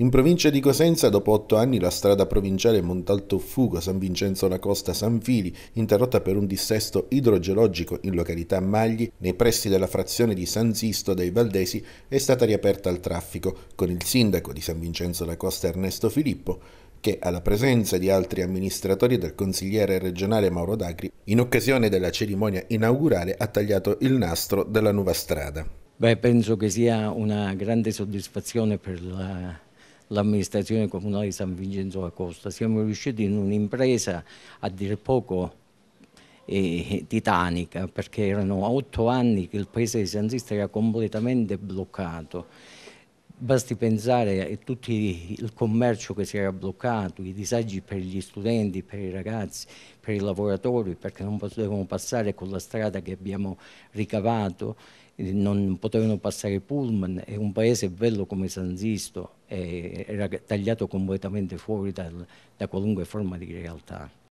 In provincia di Cosenza, dopo otto anni, la strada provinciale Montalto Fugo, San Vincenzo La Costa, San Fili, interrotta per un dissesto idrogeologico in località Magli, nei pressi della frazione di San Sisto dei Valdesi, è stata riaperta al traffico, con il sindaco di San Vincenzo La Costa Ernesto Filippo, che alla presenza di altri amministratori del consigliere regionale Mauro Dacri, in occasione della cerimonia inaugurale ha tagliato il nastro della nuova strada. Beh, penso che sia una grande soddisfazione per la l'amministrazione comunale di San Vincenzo a Costa. Siamo riusciti in un'impresa a dir poco eh, titanica perché erano otto anni che il paese di San Sistri era completamente bloccato Basti pensare a tutto il commercio che si era bloccato, i disagi per gli studenti, per i ragazzi, per i lavoratori, perché non potevano passare con la strada che abbiamo ricavato, non potevano passare i pullman e un paese bello come San Sisto era tagliato completamente fuori dal, da qualunque forma di realtà.